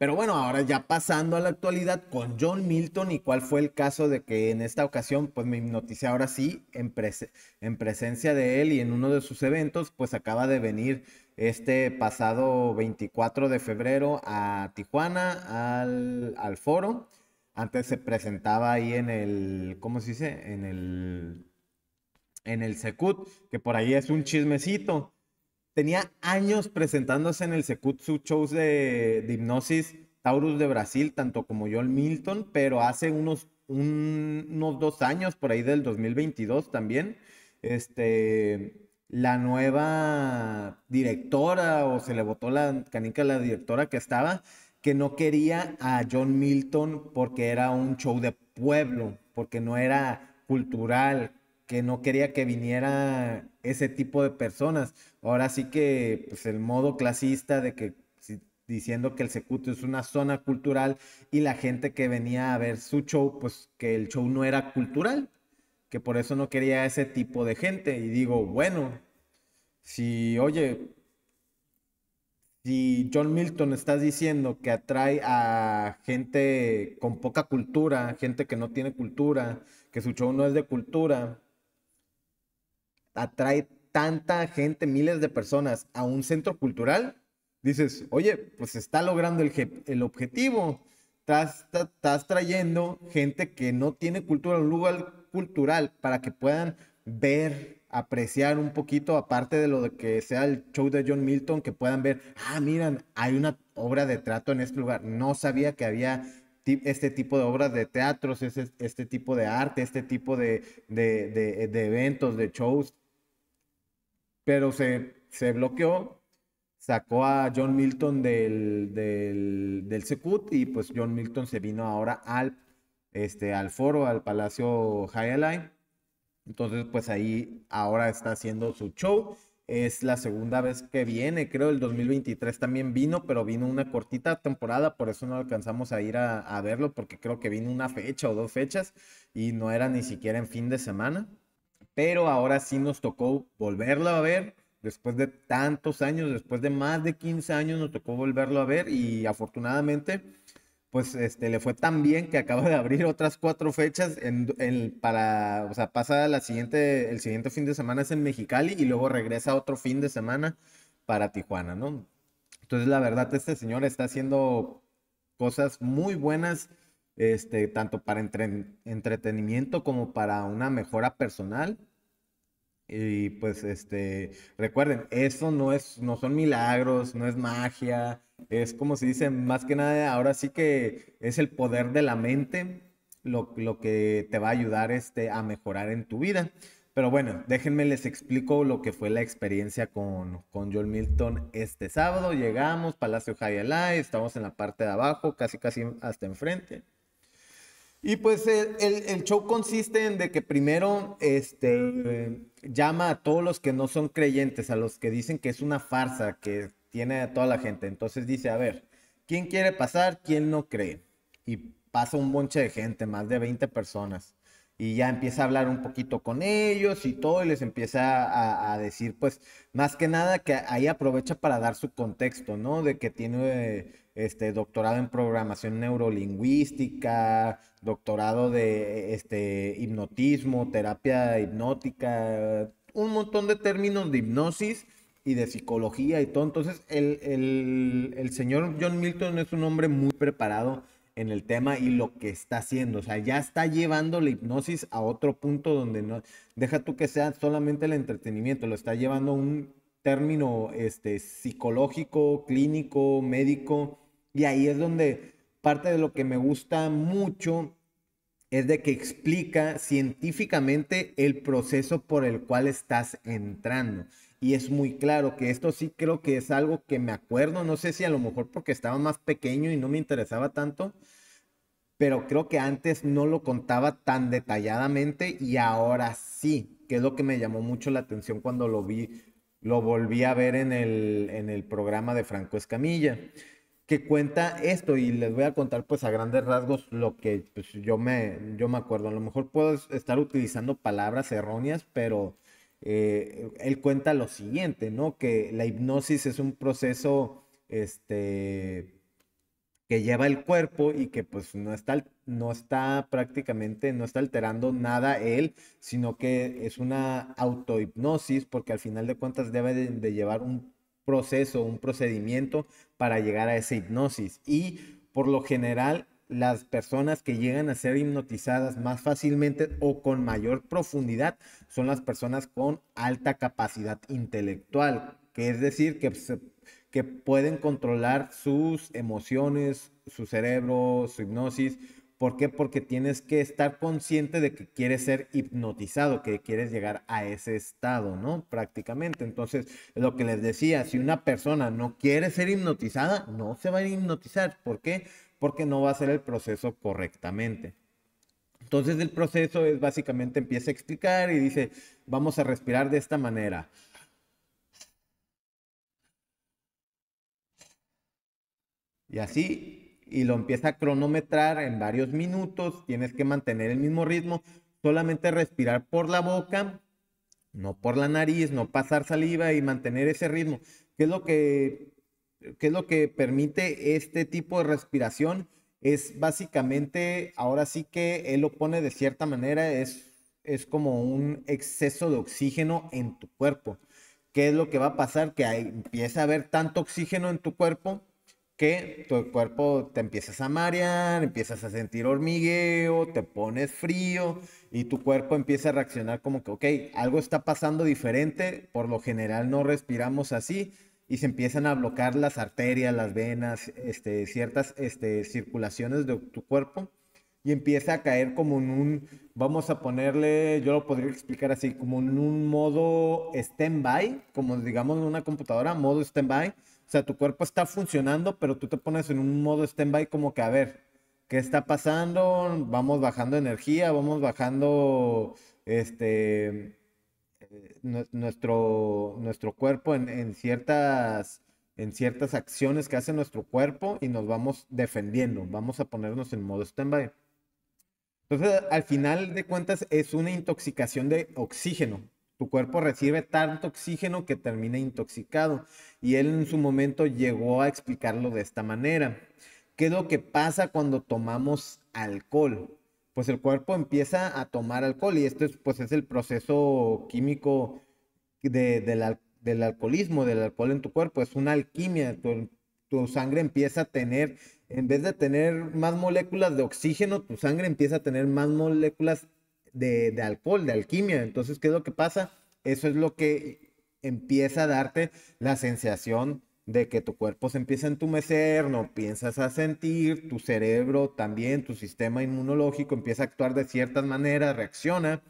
Pero bueno, ahora ya pasando a la actualidad con John Milton y cuál fue el caso de que en esta ocasión pues mi noticia ahora sí en, presencia de él y en uno de sus eventos pues acaba de venir este pasado 24 de febrero a Tijuana al, foro. Antes se presentaba ahí en el, ¿cómo se dice? En el, en el Secut, que por ahí es un chismecito tenía años presentándose en el Sekutsu Shows de, Hipnosis Taurus de Brasil, tanto como John Milton, pero hace unos, unos dos años, por ahí del 2022 también, este, la nueva directora, o se le votó la canica a la directora que estaba, que no quería a John Milton porque era un show de pueblo, porque no era cultural, que no quería que viniera ese tipo de personas ahora sí que pues, el modo clasista de que diciendo que el Secuto es una zona cultural y la gente que venía a ver su show, pues que el show no era cultural, que por eso no quería ese tipo de gente. Y digo, bueno, si, oye, si John Milton estás diciendo que atrae a gente con poca cultura, gente que no tiene cultura, que su show no es de cultura, atrae tanta gente, miles de personas a un centro cultural, dices, oye, pues está logrando el, el objetivo. Estás, trayendo gente que no tiene cultura a un lugar cultural para que puedan ver, apreciar un poquito, aparte de lo que sea el show de John Milton, que puedan ver, ah, miran, hay una obra de trato en este lugar. No sabía que había este tipo de obras de teatros, este, tipo de arte, este tipo de, de eventos, de shows pero se, se bloqueó, sacó a John Milton del, del, del Secut y pues John Milton se vino ahora al, este, al foro, al Palacio Highline. Entonces, pues ahí ahora está haciendo su show. Es la segunda vez que viene, creo, el 2023 también vino, pero vino una cortita temporada, por eso no alcanzamos a ir a, a verlo, porque creo que vino una fecha o dos fechas y no era ni siquiera en fin de semana pero ahora sí nos tocó volverlo a ver. Después de tantos años, después de más de 15 años, nos tocó volverlo a ver y afortunadamente, pues este, le fue tan bien que acaba de abrir otras cuatro fechas en, en, para, o sea, pasa la siguiente, el siguiente fin de semana es en Mexicali y luego regresa otro fin de semana para Tijuana, ¿no? Entonces, la verdad, este señor está haciendo cosas muy buenas este, tanto para entretenimiento como para una mejora personal. Y pues este, recuerden, eso no es, no son milagros, no es magia, es como se dice, más que nada, ahora sí que es el poder de la mente lo, lo que te va a ayudar este, a mejorar en tu vida. Pero bueno, déjenme les explico lo que fue la experiencia con, con Joel Milton este sábado. Llegamos, Palacio Hayalai, estamos en la parte de abajo, casi casi hasta enfrente. Y pues el, show consiste en de que primero este, llama a todos los que no son creyentes, a los que dicen que es una farsa, que tiene a toda la gente. Entonces dice, a ver, ¿quién quiere pasar? ¿Quién no cree? Y pasa un bonche de gente, más de 20 personas. Y ya empieza a hablar un poquito con ellos y todo, y les empieza a, decir, pues, más que nada que ahí aprovecha para dar su contexto, ¿no? De que tiene este, doctorado en programación neurolingüística, doctorado de este, hipnotismo, terapia hipnótica, un montón de términos de hipnosis y de psicología y todo. Entonces, el, el señor John Milton es un hombre muy preparado en el tema y lo que está haciendo. O sea, ya está llevando la hipnosis a otro punto donde no deja tú que sea solamente el entretenimiento, lo está llevando a un término este, psicológico, clínico, médico, y ahí es donde parte de lo que me gusta mucho es de que explica científicamente el proceso por el cual estás entrando. Y es muy claro que esto sí creo que es algo que me acuerdo, no sé si a lo mejor porque estaba más pequeño y no me interesaba tanto, pero creo que antes no lo contaba tan detalladamente y ahora sí, que es lo que me llamó mucho la atención cuando lo vi lo volví a ver en el, en el programa de Franco Escamilla, que cuenta esto y les voy a contar pues a grandes rasgos lo que pues, yo, me, yo me acuerdo. A lo mejor puedo estar utilizando palabras erróneas, pero eh, él cuenta lo siguiente, ¿no? Que la hipnosis es un proceso, este, que lleva el cuerpo y que pues no está, no está prácticamente, no está alterando nada él, sino que es una autohipnosis porque al final de cuentas debe de, de llevar un proceso, un procedimiento para llegar a esa hipnosis. Y por lo general las personas que llegan a ser hipnotizadas más fácilmente o con mayor profundidad son las personas con alta capacidad intelectual, que es decir, que se que pueden controlar sus emociones, su cerebro, su hipnosis. ¿Por qué? Porque tienes que estar consciente de que quieres ser hipnotizado, que quieres llegar a ese estado, ¿no? Prácticamente. Entonces, lo que les decía, si una persona no quiere ser hipnotizada, no se va a hipnotizar. ¿Por qué? Porque no va a hacer el proceso correctamente. Entonces, el proceso es básicamente empieza a explicar y dice, vamos a respirar de esta manera Y así, y lo empieza a cronometrar en varios minutos, tienes que mantener el mismo ritmo, solamente respirar por la boca, no por la nariz, no pasar saliva y mantener ese ritmo. ¿Qué es lo que, qué es lo que permite este tipo de respiración? Es básicamente, ahora sí que él lo pone de cierta manera, es, es como un exceso de oxígeno en tu cuerpo. ¿Qué es lo que va a pasar? Que empieza a haber tanto oxígeno en tu cuerpo que tu cuerpo te empiezas a marear, empiezas a sentir hormigueo, te pones frío y tu cuerpo empieza a reaccionar como que, ok, algo está pasando diferente, por lo general no respiramos así y se empiezan a bloquear las arterias, las venas, este, ciertas este, circulaciones de tu cuerpo y empieza a caer como en un, vamos a ponerle, yo lo podría explicar así, como en un modo stand como digamos en una computadora, modo stand o sea, tu cuerpo está funcionando, pero tú te pones en un modo stand-by como que, a ver, ¿qué está pasando? Vamos bajando energía, vamos bajando este, eh, nuestro, nuestro cuerpo en, ciertas, en ciertas acciones que hace nuestro cuerpo y nos vamos defendiendo, vamos a ponernos en modo stand-by. Entonces, al final de cuentas, es una intoxicación de oxígeno. Tu cuerpo recibe tanto oxígeno que termina intoxicado. Y él en su momento llegó a explicarlo de esta manera. ¿Qué es lo que pasa cuando tomamos alcohol? Pues el cuerpo empieza a tomar alcohol y esto es, pues es el proceso químico de, del alcoholismo, del alcohol en tu cuerpo. Es una alquimia. Tu, tu sangre empieza a tener, en vez de tener más moléculas de oxígeno, tu sangre empieza a tener más moléculas de, alcohol, de alquimia. Entonces, ¿qué es lo que pasa? Eso es lo que empieza a darte la sensación de que tu cuerpo se empieza a entumecer, no piensas a sentir, tu cerebro también, tu sistema inmunológico empieza a actuar de ciertas maneras, reacciona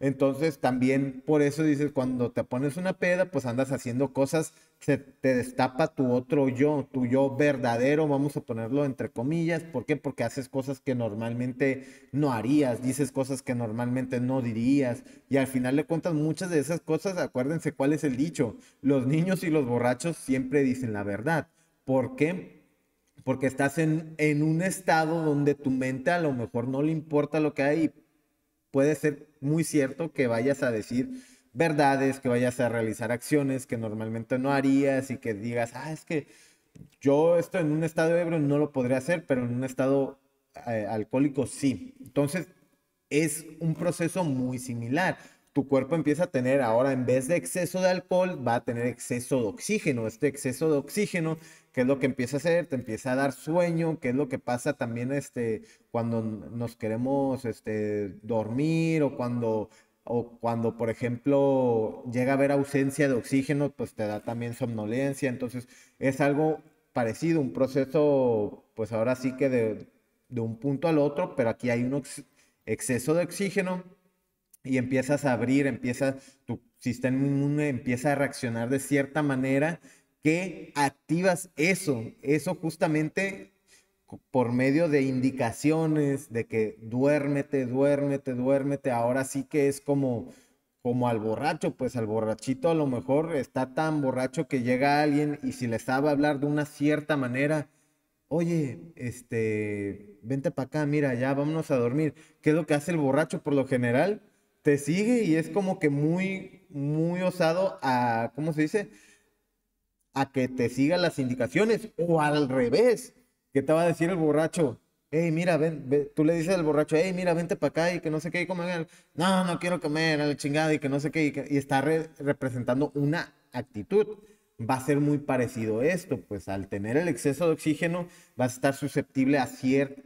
entonces también por eso dices, cuando te pones una peda, pues andas haciendo cosas, se te destapa tu otro yo, tu yo verdadero, vamos a ponerlo entre comillas. ¿Por qué? Porque haces cosas que normalmente no harías, dices cosas que normalmente no dirías. Y al final le cuentas muchas de esas cosas, acuérdense cuál es el dicho. Los niños y los borrachos siempre dicen la verdad. ¿Por qué? porque estás en, en, un estado donde tu mente a lo mejor no le importa lo que hay puede ser muy cierto que vayas a decir verdades, que vayas a realizar acciones que normalmente no harías y que digas, ah, es que yo esto en un estado ebrio no lo podría hacer, pero en un estado eh, alcohólico sí. Entonces, es un proceso muy similar tu cuerpo empieza a tener ahora, en vez de exceso de alcohol, va a tener exceso de oxígeno. Este exceso de oxígeno, ¿qué es lo que empieza a hacer? Te empieza a dar sueño, que es lo que pasa también este, cuando nos queremos este, dormir o cuando, o cuando, por ejemplo, llega a haber ausencia de oxígeno, pues te da también somnolencia. Entonces, es algo parecido, un proceso, pues ahora sí que de, un punto al otro, pero aquí hay un exceso de oxígeno y empiezas a abrir, empieza tu sistema inmune empieza a reaccionar de cierta manera que activas eso, eso justamente por medio de indicaciones de que duérmete, duérmete, duérmete, ahora sí que es como como al borracho, pues al borrachito a lo mejor está tan borracho que llega alguien y si le estaba a hablar de una cierta manera, oye, este, vente para acá, mira, ya vámonos a dormir. ¿Qué es lo que hace el borracho por lo general? te sigue y es como que muy, muy osado a, ¿cómo se dice? A que te siga las indicaciones o al revés, que te va a decir el borracho, hey, mira, ven, tú le dices al borracho, hey, mira, vente para acá y que no sé qué, y comer, no, no quiero comer, a la chingada y que no sé qué, y, está representando una actitud. Va a ser muy parecido esto, pues al tener el exceso de oxígeno vas a estar susceptible a,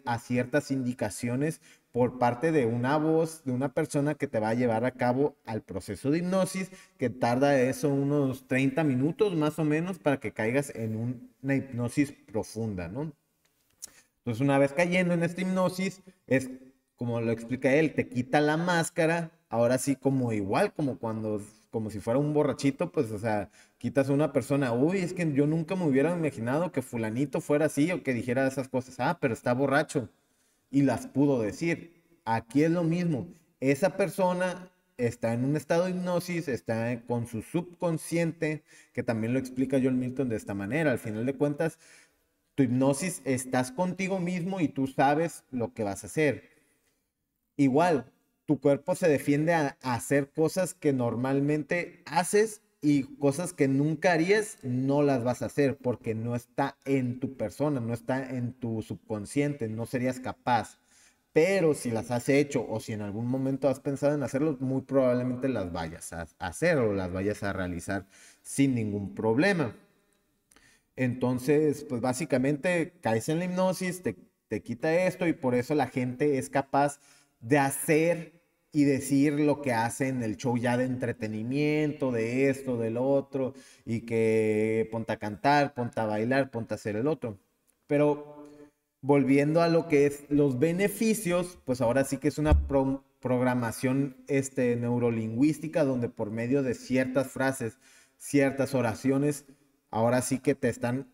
a ciertas indicaciones por parte de una voz, de una persona que te va a llevar a cabo al proceso de hipnosis, que tarda eso unos 30 minutos más o menos para que caigas en una hipnosis profunda, ¿no? Entonces, una vez cayendo en esta hipnosis, es como lo explica él, te quita la máscara, ahora sí como igual, como cuando, como si fuera un borrachito, pues, o sea, quitas a una persona, uy, es que yo nunca me hubiera imaginado que fulanito fuera así o que dijera esas cosas, ah, pero está borracho y las pudo decir. Aquí es lo mismo. Esa persona está en un estado de hipnosis, está con su subconsciente, que también lo explica John Milton de esta manera. Al final de cuentas, tu hipnosis estás contigo mismo y tú sabes lo que vas a hacer. Igual, tu cuerpo se defiende a, hacer cosas que normalmente haces y cosas que nunca harías no las vas a hacer porque no está en tu persona, no está en tu subconsciente, no serías capaz. Pero si las has hecho o si en algún momento has pensado en hacerlo, muy probablemente las vayas a hacer o las vayas a realizar sin ningún problema. Entonces, pues básicamente caes en la hipnosis, te, te quita esto y por eso la gente es capaz de hacer y decir lo que hace en el show ya de entretenimiento, de esto, del otro, y que ponta a cantar, ponta a bailar, ponta a hacer el otro. Pero volviendo a lo que es los beneficios, pues ahora sí que es una programación este, neurolingüística donde por medio de ciertas frases, ciertas oraciones, ahora sí que te están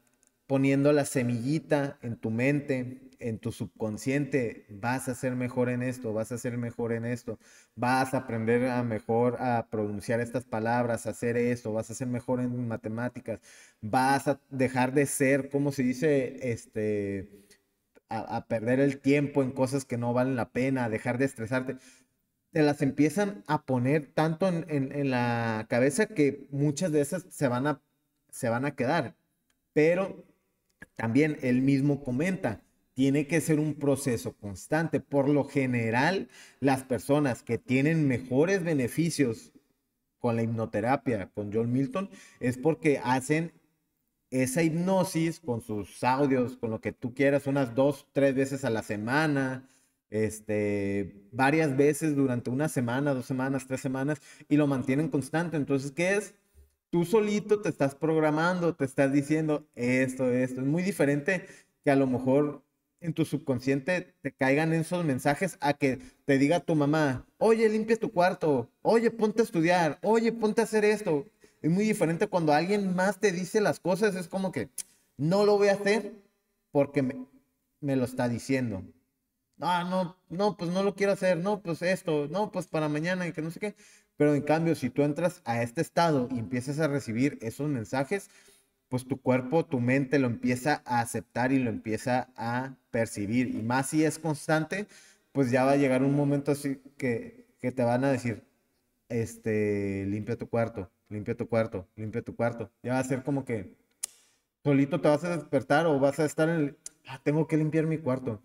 poniendo la semillita en tu mente, en tu subconsciente, vas a ser mejor en esto, vas a ser mejor en esto, vas a aprender a mejor a pronunciar estas palabras, a hacer esto, vas a ser mejor en matemáticas, vas a dejar de ser, como se dice, este, a, perder el tiempo en cosas que no valen la pena, a dejar de estresarte. Te las empiezan a poner tanto en, la cabeza que muchas de esas se van a, se van a quedar. Pero también él mismo comenta, tiene que ser un proceso constante. Por lo general, las personas que tienen mejores beneficios con la hipnoterapia, con John Milton, es porque hacen esa hipnosis con sus audios, con lo que tú quieras, unas dos, tres veces a la semana, este, varias veces durante una semana, dos semanas, tres semanas, y lo mantienen constante. Entonces, ¿qué es? Tú solito te estás programando, te estás diciendo esto, esto. Es muy diferente que a lo mejor en tu subconsciente te caigan esos mensajes a que te diga tu mamá, oye, limpia tu cuarto, oye, ponte a estudiar, oye, ponte a hacer esto. Es muy diferente cuando alguien más te dice las cosas, es como que no lo voy a hacer porque me, lo está diciendo. Ah, no, no, pues no lo quiero hacer, no, pues esto, no, pues para mañana y que no sé qué. Pero en cambio, si tú entras a este estado y empiezas a recibir esos mensajes, pues tu cuerpo, tu mente lo empieza a aceptar y lo empieza a percibir. Y más si es constante, pues ya va a llegar un momento así que, te van a decir, este, limpia tu cuarto, limpia tu cuarto, limpia tu cuarto. Ya va a ser como que solito te vas a despertar o vas a estar en ah, tengo que limpiar mi cuarto,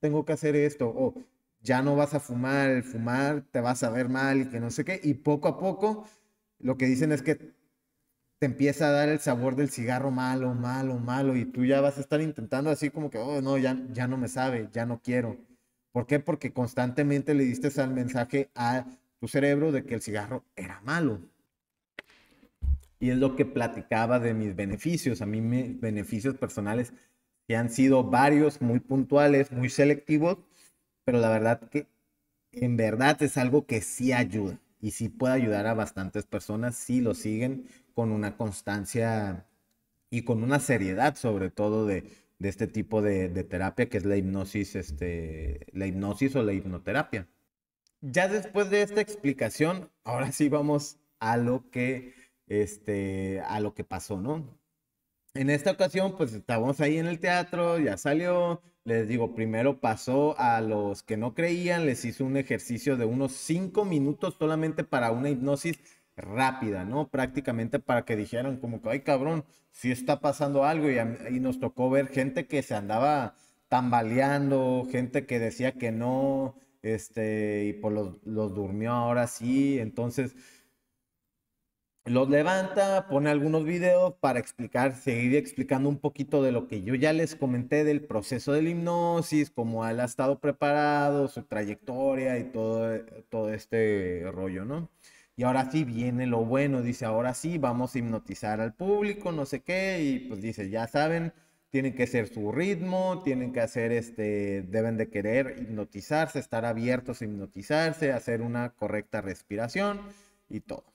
tengo que hacer esto, o ya no vas a fumar, el fumar te vas a ver mal y que no sé qué. Y poco a poco lo que dicen es que te empieza a dar el sabor del cigarro malo, malo, malo, y tú ya vas a estar intentando así como que, oh, no, ya, ya no me sabe, ya no quiero. ¿Por qué? Porque constantemente le diste ese mensaje a tu cerebro de que el cigarro era malo. Y es lo que platicaba de mis beneficios. A mí mis beneficios personales que han sido varios, muy puntuales, muy selectivos, pero la verdad que en verdad es algo que sí ayuda y sí puede ayudar a bastantes personas si lo siguen con una constancia y con una seriedad sobre todo de, de este tipo de, de, terapia que es la hipnosis, este, la hipnosis o la hipnoterapia. Ya después de esta explicación, ahora sí vamos a lo que, este, a lo que pasó, ¿no? en esta ocasión, pues estábamos ahí en el teatro, ya salió. Les digo, primero pasó a los que no creían, les hizo un ejercicio de unos cinco minutos solamente para una hipnosis rápida, ¿no? Prácticamente para que dijeran como que, ay cabrón, sí está pasando algo y, nos tocó ver gente que se andaba tambaleando, gente que decía que no, este, y por pues, los durmió ahora sí, entonces los levanta, pone algunos videos para explicar, seguir explicando un poquito de lo que yo ya les comenté del proceso de la hipnosis, cómo él ha estado preparado, su trayectoria y todo, todo este rollo, ¿no? Y ahora sí viene lo bueno, dice, ahora sí vamos a hipnotizar al público, no sé qué, y pues dice, ya saben, tienen que ser su ritmo, tienen que hacer este, deben de querer hipnotizarse, estar abiertos a hipnotizarse, hacer una correcta respiración y todo.